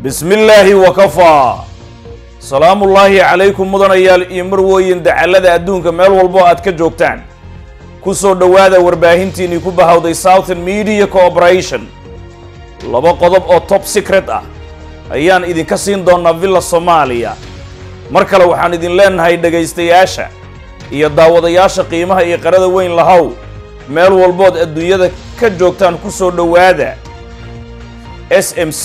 bismi illaahi wakafaa salaamullaahi calaykum mudanayaal iyo marwooyin dacallada adduunka meel walbo aad ka joogtaan ku soo dhowaada warbaahintiinnii ku bahowday southern media cooperation laba qodob oo tob secret ah ayaan idinka siin doonnaa villa soomaaliya mar kale waxaan idin leenahay dhegaystayaasha iyo daawadayaasha qiimaha iyo qarada weyn lahow meel walbood adduunyada ka joogtaan ku soo dhowaada s m c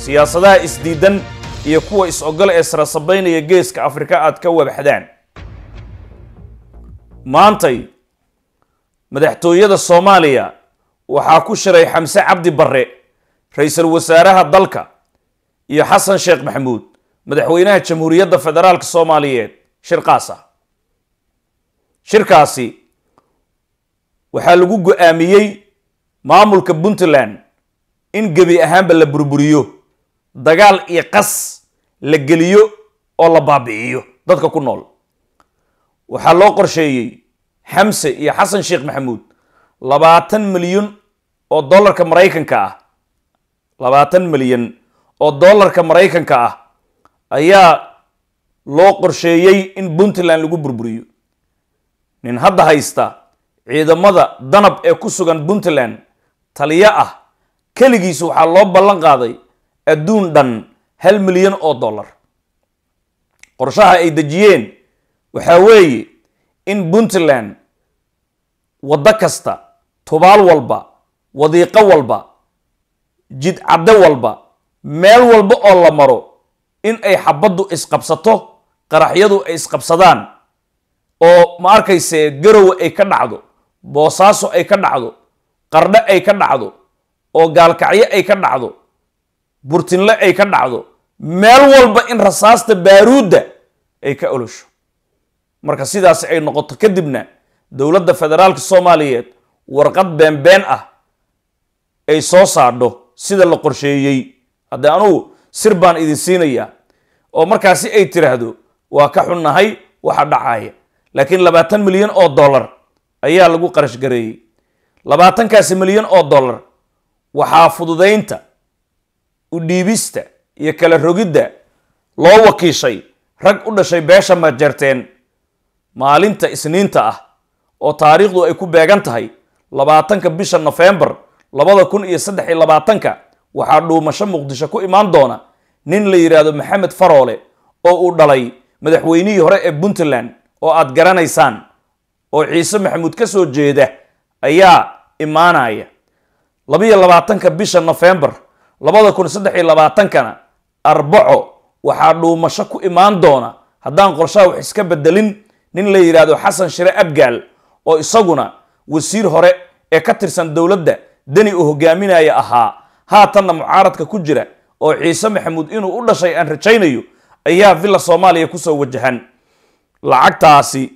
siyaasadaha isdiidan iyo kuwa is-ogol ee sarasabaynaya geeska afrika aad ka wabaxdaan maantay madaxtooyada soomaaliya waxaa ku shiray xamse cabdi barre ra-iisul wasaaraha dalka iyo xasan sheekh maxamuud madaxweynaha jamhuuriyadda federaalka soomaaliyeed shirkaas ah shirkaasi waxaa lagu go-aamiyey maamulka puntland in gebi ahaanba la burburiyo dagaal iyo qas la geliyo oo la baabi'iyo dadka ku nool waxaa loo qorsheeyey xamse iyo xasan sheekh maxamuud labaatan milyan oo dollarka maraykanka ah labaatan milyan oo dollarka maraykanka ah ayaa loo qorsheeyey in puntland lagu burburiyo nin hadda haysta ciidamada danab ee ku sugan puntland taliyo ah keligiis waxaa loo ballan qaaday adduun dhan hal milyan oo dollar qorshaha ay dejiyeen waxaa weeye in puntland waddo kasta tubaal walba wadiiqo walba jidcadde walba meel walba oo la maro in ay xabaddu isqabsato qaraxyadu ay isqabsadaan oo ma arkayse garowe ay ka dhacdo boosaaso ay ka dhacdo qardho ay ka dhacdo oo gaalkacyo ay ka dhacdo burtinle ay ka dhacdo meel walba in rasaasta baaruudda ay ka olosho marka sidaas ay noqoto kadibna dowladda federaalka soomaaliyeed warqad beenbeen ah ay soo saadho sida la qorsheeyey hadde anugu sir baan idin siinayaa oo markaasi ay tiraahdo waa ka xunnahay waxa dhacaaya laakiin labaatan milyan oo dollar ayaa lagu qarash labaatankaasi milyan oo dollar waxaa fududaynta udhiibista iyo kala rogidda loo wakiishay rag u dhashay beesha majerteen maalinta isniinta ah oo taariikhdu ay ku beegan tahay labaatanka bisha nofembar labada kun iyo saddex iyo labaatanka waxaa dhuumasho muqdisho ku imaan doona nin la yidhaahdo maxamed faroole oo uu dhalay madaxweynihii hore ee puntland oo aad garanaysaan oo ciise maxamuud ka soo jeeda ayaa imaanaya labiyo labaatanka bisha nofembar labada kun saddex iyo labaatankana arbaco waxaa dhuumasho ku imaan doona haddaan qorshaha wax iska bedelin nin la yidhaahdo xasan shire abgaal oo isaguna wasiir hore ee ka tirsan dowladda deni uu hogaaminaya ahaa haatanna mucaaradka ku jira oo ciise maxamuud inuu u dhashay aan rajaynayo ayaa villa soomaaliya kusoo wajahan lacagtaasi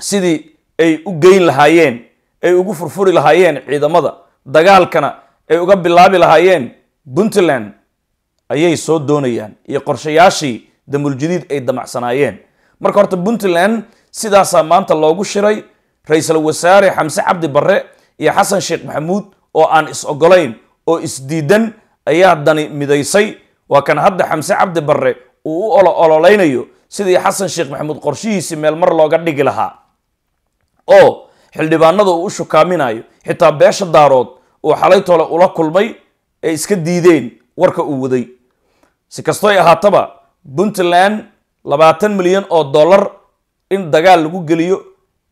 sidii ay u geyn lahaayeen ay ugu furfuri lahaayeen ciidamada dagaalkana ay uga bilaabi lahaayeen puntland ayay soo doonayaan iyo qorshayaashii damuljadiid ay damacsanaayeen marka horta puntland sidaasaa maanta loogu shiray ra iisal wasaare xamse cabdi barre iyo xasan sheekh maxamuud oo aan is ogolayn oo isdiidan ayaa dani midaysay waa kan hadda xamse cabdi barre uu u olo ololaynayo sidii xasan sheekh maxamuud qorshihiisii meel mar looga dhigi lahaa oo xildhibaanada uu u shukaaminayo xitaa beesha daarood uu xalay tole ula kulmay ay iska diideen warka uu waday si kastoy ahaataba puntland labaatan milyan oo dollar in dagaal lagu geliyo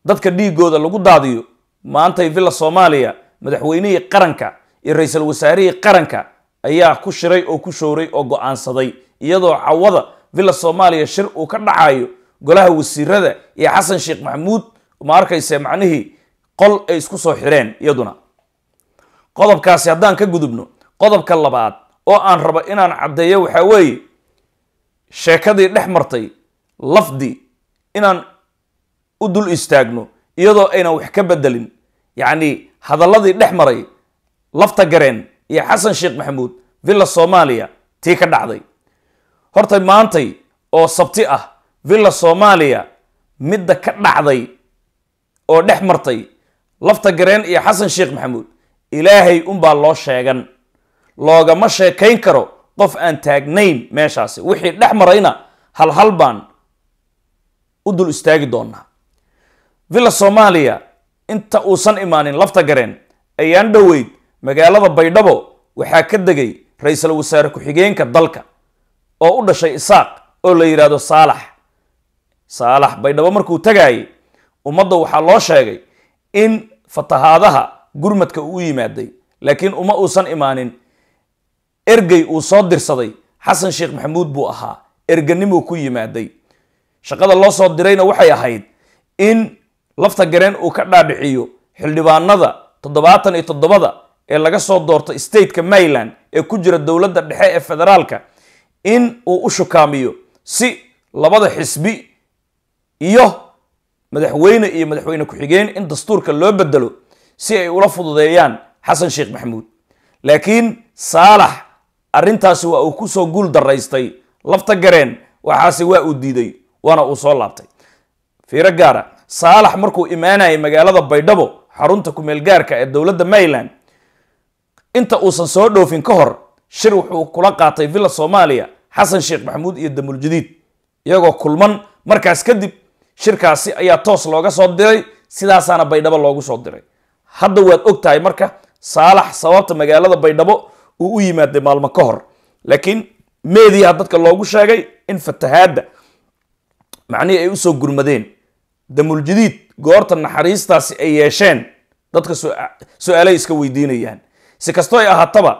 dadka dhiiggooda lagu daadiyo maantay villa soomaaliya madaxweynihii qaranka iyo ra iisal wasaarihii qaranka ayaa ku shiray oo ku showray oo go-aansaday iyadoo cawada villa soomaaliya shir uu ka dhacaayo golaha wasiirada iyo xasan sheekh maxamuud ma arkayse macnihii qol ay isku soo xireen iyaduna qodobkaasi haddaan ka gudubno qodobka labaad oo aan rabo inaan caddeeyo waxaa weeye sheekadii dhex martay lafdi inaan u dul istaagno iyadoo aynan wax ka bedelin yacni hadalladii dhex maray lafta gareen iyo xasan sheekh maxamuud villa soomaaliya tii ka dhacday horta maantay oo sabti ah villa soomaaliya midda ka dhacday oo dhex martay lafta gareen iyo xasan sheekh maxamuud ilaahay unbaa loo sheegan loogama sheekayn karo qof aan taagnayn meeshaasi wixii dhex marayna hal hal baan u dul istaagi doonaa villa soomaaliya inta uusan imaanin lafta gareen ayaan dhoweyd magaalada baydhabo waxaa ka degay ra iisal wasaare ku-xigeenka dalka oo u dhashay isaaq oo la yidhaahdo saalax saalax baydhabo markuu tagaayay ummadda waxaa loo sheegay in fatahaadaha gurmadka uu yimaaday laakiin uma uusan imaanin ergey uu soo dirsaday xasan sheekh maxamuud buu ahaa erganimu ku yimaaday shaqada loo soo dirayna waxay ahayd in lafta gareen uu ka dhaadhiciyo xildhibaanada toddobaatan iyo toddobada ee laga soo doorto stateka maryland ee ku jira dowladda dhexe ee federaalka in uu u shukaamiyo si labada xisbi iyo madaxweyne iyo madaxweyne ku-xigeen in dastuurka loo bedelo si ay ula fududeeyaan xasan sheekh maxamuud laakiin saalax arrintaasi waa uu ku soo guul daraystay lafta gareen waxaase waa uu diiday waana uu soo laabtay fiiro gaara saalax markuu imaanayay magaalada baydhabo xarunta kumeel gaarka ah ee dowladda maryland inta uusan soo dhoofin ka hor shir wuxuu kula qaatay villa soomaaliya xasan sheekh maxamuud iyo damuljadiid iyagoo kulman markaas kadib shirkaasi ayaa toos looga soo diray sidaasaana baydhabo loogu soo diray hadda waad og tahay marka saalax sababta magaalada baydhabo uu u yimaaday maalmo ka hor laakiin meediyaha dadka loogu sheegay in fatahaadda macnihii ay usoo gurmadeen damuljadiid goorta naxariistaasi ay yeesheen dadka su-aalay iska weydiinayaan si kastoo ay ahaataba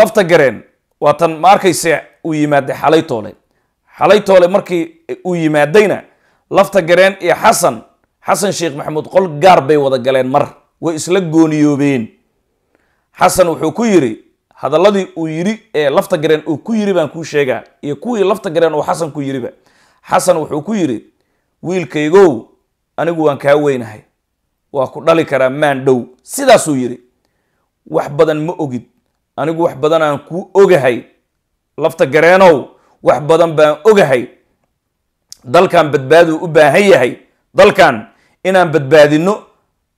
lafta gareen waatan ma arkayse uu yimaaday xalay toole xalay toole markii uu yimaadayna lafta gareen iyo xasan xasan sheekh maxamuud qol gaar bay wada galeen mar way isla gooniyoobeen xasan wuxuu ku yidhi hadalladii uu yidhi ee lafta gareen uu ku yidhi baan kuu sheegaa iyo kuwii lafta gareen oo xasan ku yidhiba xasan wuxuu ku yidhi wiilkaygow anigu waan kaa weynahay waa ku dhali karaa maan dhow sidaasuu yidhi wax badan ma ogid anigu wax badanaan aan kuu ogahay lafta gareenow wax badan baan ogahay dalkan badbaaduu u baahan yahay dalkan inaan badbaadinno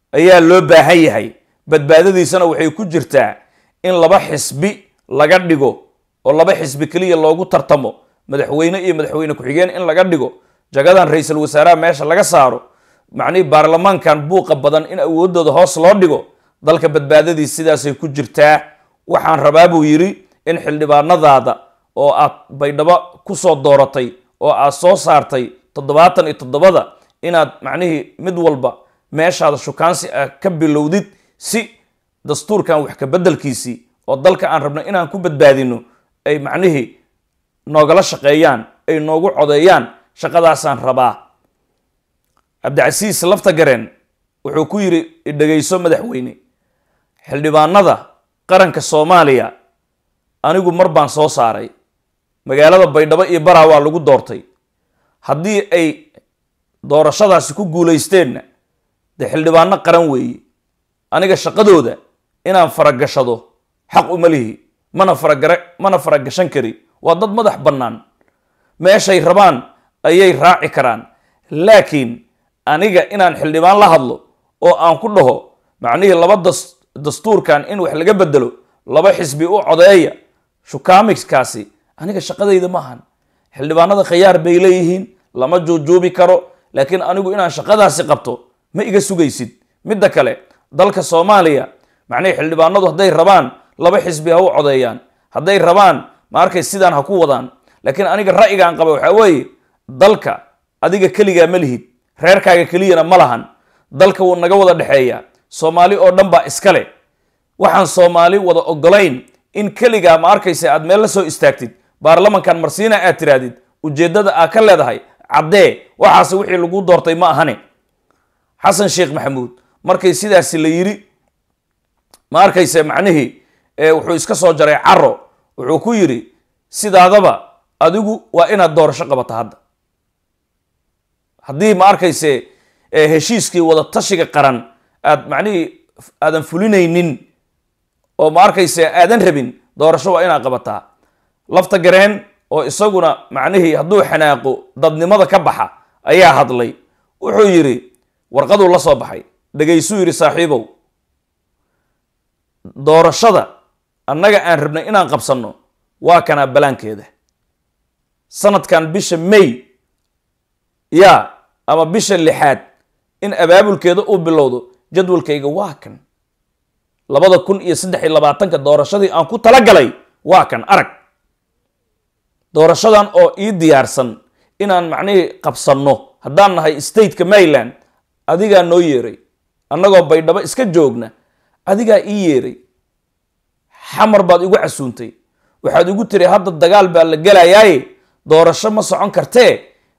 ayaa loo baahan yahay badbaadadiisana waxay ku jirtaa in laba xisbi laga dhigo oo laba xisbi keliya loogu tartamo madaxweyne iyo madaxweyne ku-xigeen in laga dhigo jagadan ra-iisul wasaaraha meesha laga saaro macnihii baarlamaankan buuqa badan in awooddooda hoos loo dhigo dalka badbaadadiis sidaasay ku jirtaa waxaan rabaa buu yidhi in xildhibaanadaada oo aad baydhabo kusoo dooratay oo aad soo saartay toddobaatan iyo toddobada inaad macnihii mid walba meeshaada shukaansi ah ka bilowdid si dastuurkan wax ka beddelkiisii oo dalka aan rabno inaan ku badbaadinno ay macnihii noogala shaqeeyaan ay noogu codeeyaan shaqadaasaan rabaa cabdicasiis lafta gareen wuxuu ku yidhi idhegayso madaxweyne xildhibaanada qaranka soomaaliya anigu mar baan soo saaray magaalada baydhabo iyo baraa waa lagu doortay haddii ay doorashadaasi ku guulaysteenna dee xildhibaano qaran weeye aniga shaqadooda inaan faragashado xaq umalihi lihi mana faragara mana faragashan kari waa dad madax bannaan meeshay rabaan ayay raaci karaan laakiin aniga inaan xildhibaan la hadlo oo aan ku dhaho macnihii laba das dastuurkan in wax laga beddelo laba xisbi u codeeya shukaamigkaasi aniga shaqadayda maahan xildhibaanada khayaar bay leeyihiin lama juujuubi karo laakiin anigu inaan shaqadaasi qabto ma iga sugaysid midda kale dalka soomaaliya macnay xildhibaanadu hadday rabaan laba xisbi ha u codeeyaan hadday rabaan ma arkay sidaan ha ku wadaan laakiin aniga ra'yigaan qaba waxaa weeye dalka adiga keligaa ma lihid reerkaaga keliyana ma lahan dalka wuu naga wada dhexeeyaa soomaali oo dhan baa iska leh waxaan soomaali wada ogolayn in keligaa ma arkayse aad meel la soo istaagtid baarlamankan marsiina aad tirahdid ujeeddada aad ka leedahay caddee waxaase wixii lagu doortay ma ahane xasan sheekh maxamuud markii sidaasi la yiri ma arkayse macnihii wuxuu iska soo jaray caro wuxuu ku yidhi sidaadaba adigu waa inaad doorasho qabata hadda haddii ma arkayse heshiiskii wada tashiga qaran aad macnihii aadan fulinaynin oo ma arkayse aadan rabin doorasho waa inaad qabataa lafta gareen oo isaguna macnihii hadduu xanaaqo dadnimada ka baxa ayaa hadlay wuxuu yidhi warqaduu la soo baxay dhegaysuu yidhi saaxiibow doorashada annaga aan rabnay inaan qabsanno waa kanaa balaankeeda sanadkan bisha may yaa ama bisha lixaad in abaabulkeeda uu bilowdo jadwalkayga waa kan labada kun iyo saddex iyo labaatanka doorashadii aan ku talagalay waa kan arag doorashadan oo ii diyaarsan inaan macnihii qabsanno haddaan nahay stateka maryland adigaa noo yeeray annagoo baydhabo iska joogna adigaa ii yeeray xamar baad igu casuuntay waxaad igu tiri hadda dagaal baa la gelayaaye doorasho ma socon kartee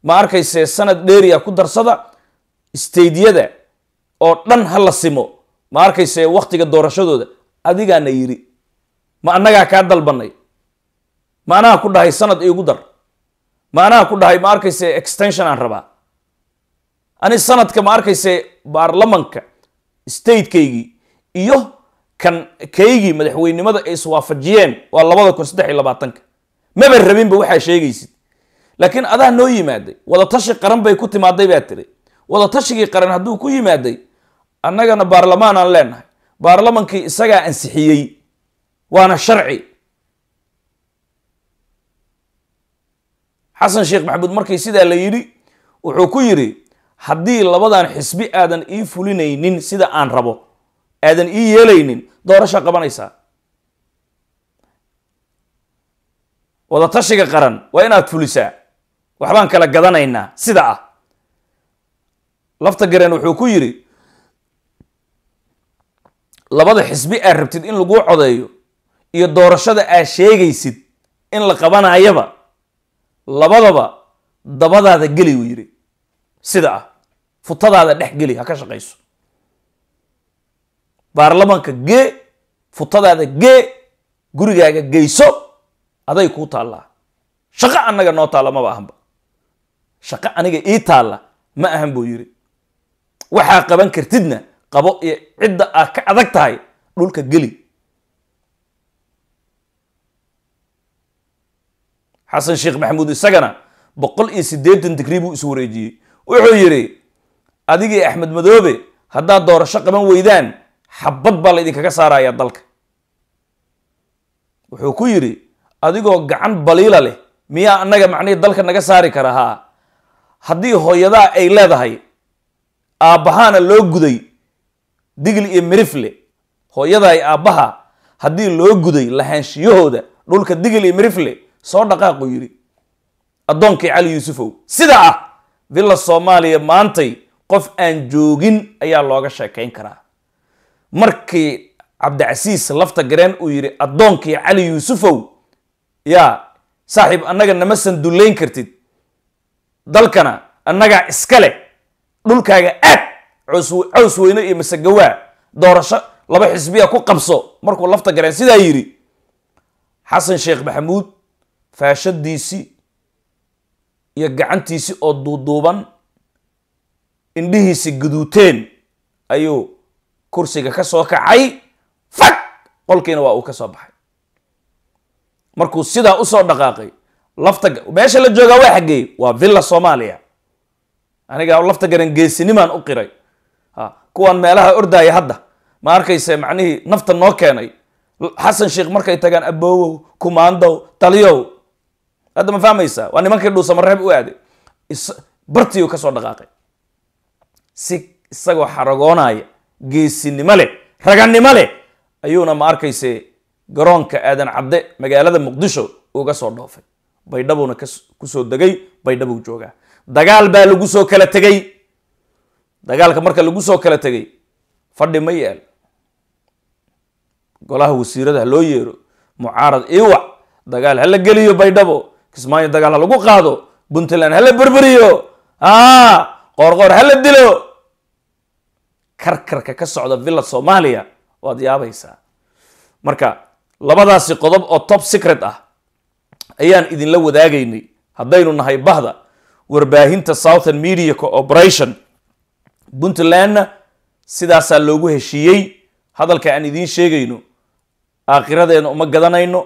ma arkaysee sanad dheeriya ku darsada isteydyada oo dhan ha la simo ma arkaysee wakhtiga doorashadooda adigaana yidhi ma annagaa kaa dalbannay ma anaha ku dhahay sanad iigu dar ma anaha ku dhahay ma arkayse extension aan rabaa ani sanadka ma arkayse baarlamanka statekaygii iyo kan kaygii madaxweynimada ay iswaafajiyeen waa labada kun saddex iyo labaatanka maba rabinba waxaa sheegaysid laakiin adaa noo yimaaday wadatashi qaran bay ku timaaday baa tiri wadatashigii qaran hadduu ku yimaaday annagana baarlamaanaan leenahay baarlamankii isagaa ansixiyey waana sharci xasan sheekh maxamuud markii sidaa la yidhi wuxuu ku yidhi haddii labadan xisbi aadan ii fulinaynin sida aan rabo aadan ii yeelaynin doorasha qabanaysaa wadatashiga qaran waa inaad fulisaa waxbaan kala gadanaynaa sida ah lafta gareen wuxuu ku yidhi labada xisbi aad rabtid in laguu codeeyo iyo doorashada aad sheegaysid in la qabanaayaba labadaba dabadaada geli wuu yidhi sida ah futadaada dhex geli ha ka shaqayso baarlamaanka gee futadaada gee gurigaaga geyso aday kuu taallaa shaqo annaga noo taalla maba ahanba shaqo aniga ii taalla ma ahan buu yidhi waxaa qaban kartidna qabo iyo cidda aad ka adag tahay dhulka geli xasan sheekh maxamuud isagana boqol iyo siddeetan digrii buu is wareejiyey wuxuu yidhi adigii axmed madoobe haddaad doorasho qaban weydaan xabad baa laydinkaga saarayaa dalka wuxuu ku yidhi adigoo gacan baliila leh miyaa annaga macnihii dalka naga saari kara haa haddii hooyadaa ay leedahay aabbahaana loo guday digil iyo mirifle hooyada ay aabbaha haddii loo guday lahaanshiyahooda dhulka digil iyo mirifle soo dhaqaaqu yidhi addoonkii cali yuusufow sidaa ah dila soomaaliya maantay qof aan joogin ayaa looga sheekayn karaa markii cabdicasiis lafta gareen uu yidhi addoonkii cali yuusufow yaa saaxiib annaga nama dullayn kartid dalkana annagaa iska leh dhulkaaga aad cows weyne iyo masagawaa doorasho laba xisbiya ku qabso markuu lafta gareen sidaa yidhi xasan sheekh maxamuud faashadiisii iyo gacantiisi oo duuduuban indhihiisi guduuteen ayuu kursiga ka soo kacay fag qolkiina waa uu ka soo baxay markuu sidaa usoo dhaqaaqay lafta meesha la joogaa waa xaggey waa villa soomaaliya aniga lafta garan geesinimaan u qiray a kuwaan meelaha ordaaya hadda ma arkayse macnihii nafta noo keenay xasan sheekh markay tagaan aboowow kumaandow taliyow hadda ma fahmaysaa waa nimankii dhuusamareeb u aaday bartiiu kasoo soo dhaqaaqay si isagoo xaragoonaya geesinimo leh raganimo leh ayuuna ma arkayse garoonka aadan cabde magaalada muqdisho uga soo dhoofay baydhabuuna kusoo degay baydhabuu joogaa dagaal baa lagu soo kala tegay dagaalka marka lagu soo kala tegay fadhi ma yaal golaha wasiirada ha loo yeero mucaarad iwac dagaal ha la geliyo baydhabo kismaayo dagaal ha lagu qaado puntland hala berberiyo a ah, qoorqoor hala dilo karkarka ka socda villa soomaaliya waad yaabaysaa marka labadaasi qodob oo top secret ah ayaan idinla wadaagaynay haddaynu nahay bahda warbaahinta southern media cooperation puntlandna sidaasaa loogu heshiiyey hadalka aan idiin sheegayno aakhiradeena uma gadanayno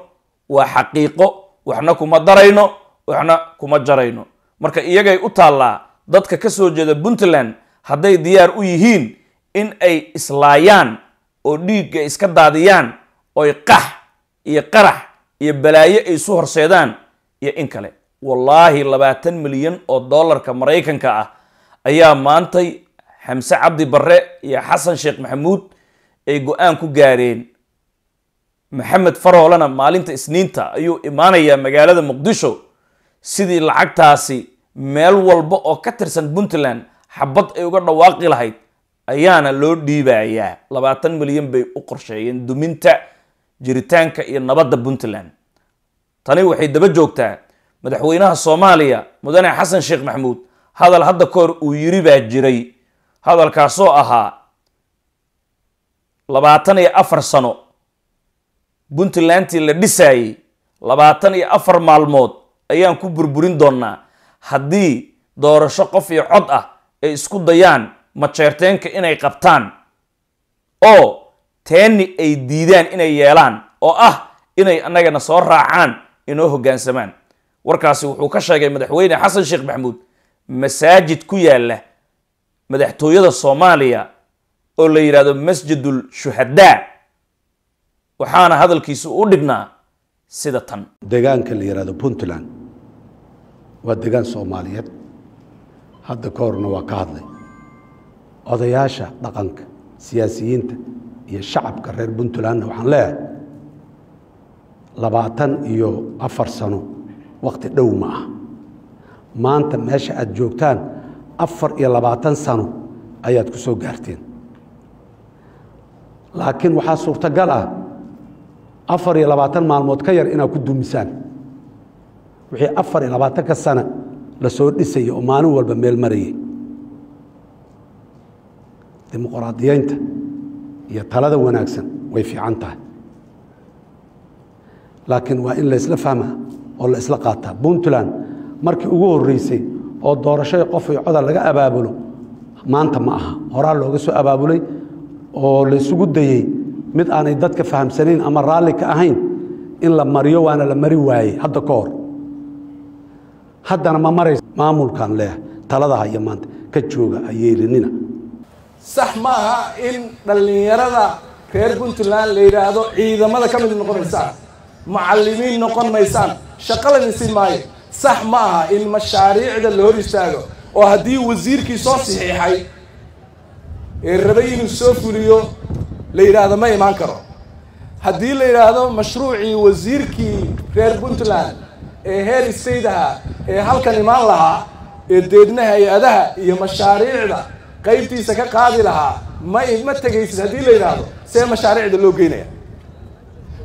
waa xaqiiqo waxna kuma darayno waxna kuma jarayno marka iyagay u taallaa dadka ka soo jeeda puntland hadday diyaar u yihiin in ay islaayaan oo dhiigga iska daadiyaan oy qax iyo qarax iyo balaayo ay isu horseedaan iyo in kale wallaahi labaatan milyan oo dollarka maraykanka ah ayaa maantay xamse cabdi barre iyo xasan sheekh maxamuud ay go-aan ku gaareen maxamed faroolena maalinta isniinta ayuu imaanayaa magaalada muqdisho sidii lacagtaasi meel walba oo ka tirsan puntland xabad ay uga dhawaaqi lahayd ayaana loo dhiibayaa labaatan milyan bay u qorsheeyeen duminta jiritaanka iyo nabadda puntland tani waxay daba joogtaa madaxweynaha soomaaliya mudane xasan sheekh maxamuud hadal hadda ka hor uu yiri baa jiray hadalkaasoo ahaa labaatan iyo afar sano puntlandtii la dhisaayey labaatan iyo afar maalmood ayaan ku burburin doonaa haddii doorasho qof iyo cod ah ay isku dayaan majeerteenka inay qabtaan oo teeni ay diidaan inay yeelaan oo ah inay annagana soo raacaan inoo hoggaansamaan warkaasi wuxuu ka sheegay madaxweyne xasan sheekh maxamuud masaajid ku yaalla madaxtooyada soomaaliya oo la yidhaahdo masjidul shuhadaa waxaana hadalkiisu u dhignaa sida tan deegaanka la yidhaahdo puntland waa deegaan soomaaliyeed hadda ka horna waa ka hadlay odayaasha dhaqanka siyaasiyiinta iyo shacabka reer puntlandna waxaan leeyahay labaatan iyo afar sano wakti dhow ma ah maanta meesha aad joogtaan afar iyo labaatan sano ayaad ku soo gaarteen laakiin waxaa suurtagal ah afar iyo labaatan maalmood ka yar inaad ku duumisaan wixii afar iyo labaatanka sana la soo dhisayay oo maalin walba meel marayay dimuqraadiyeynta iyo talada wanaagsan way fiican tahay laakiin waa in la fahmaa oo la isla qaataa puntland markii ugu horreysay oo doorashada qof iyo codal laga abaabulo maanta ma aha horaa looga soo abaabulay oo laysugu dayey mid aanay dadka fahamsanayn ama raalli ka ahayn in la mariyo waana la mari waayey hadda ka hor haddana ma maraysa maamulkan leh taladaha iyo maanta ka jooga ayeelinina sax ma aha in dhallinyarada reer puntland la yidhaahdo ciidamada ka mid noqonaysaan macallimiin noqon maysaan shaqo la maayo sax ma aha in mashaariicda la hor istaago oo haddii wasiirkii soo saxiixay ee rabay inuu soo fuliyo la yidhaahdo ma imaan karo haddii la yidhaahdo mashruucii wasiirkii reer puntland ee heer state ahaa ee halkan imaan lahaa ee deedna hay-adaha iyo mashaariicda qaybtiisa ka qaadi lahaa ma ma tegaysid haddii la yidhaahdo see mashaariicda loo geynaya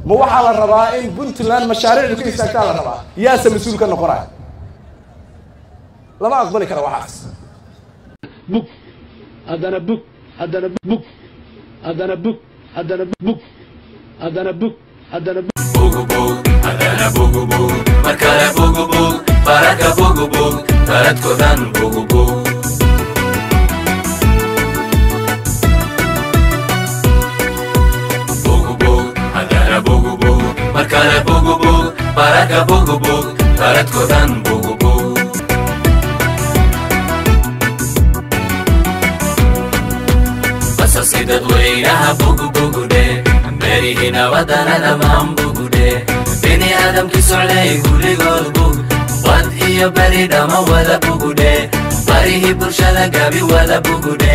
ma waxaa la rabaa in puntland mashaariicdu ka istaagtaa la rabaa yaase mas-uul ka noqonaya lama aqbali kara waxaas bug haddana bug haddana bug haddana bug haddana bug haddana bug haddana bug haddana bugubug markale bugubug baraka bugubug baradkodan bugubug markale bugubug baraka bugubug baradkodan bugubug sidadweynaha bugubugude berihina wadana dhammaan bugude bini aadamki socday gurigood bug bad iyo beri dhama wada bugude barihii bulshada gabi wada bugude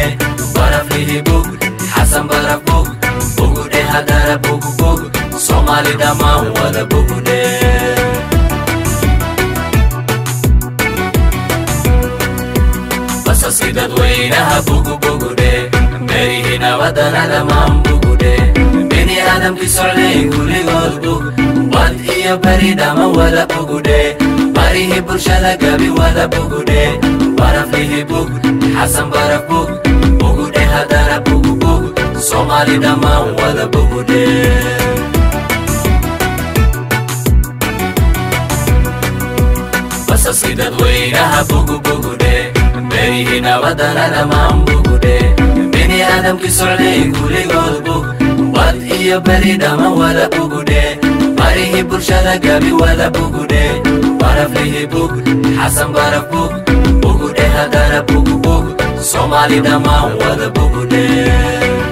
baraflihii bug xasan baraf bug bugude hadana bugbug soomaali dhammaan wada bugude basasidadweynaha bugubugu tahay nabaddanada maanbugude bini'aadamkii socday guligoodbu wad iyo bari dhamma wada bugudhe barihi bulshada gabi wada bugudhe barafihii bug xasan baraf bug bugudhe haddana bugubug soomaali dhammaan wada bugudhe basabsi dadweynaha bugubugudhe berihii nabaddanada maanbugudhe aadamkii socday guligood bug bad iyo beri dhamma wada bugudhe barihii bulshada gabi wada bugudhe baraflihii bug xasan baraf bug bugudhe haddana bugubug soomaali dhammaan wada bugudhe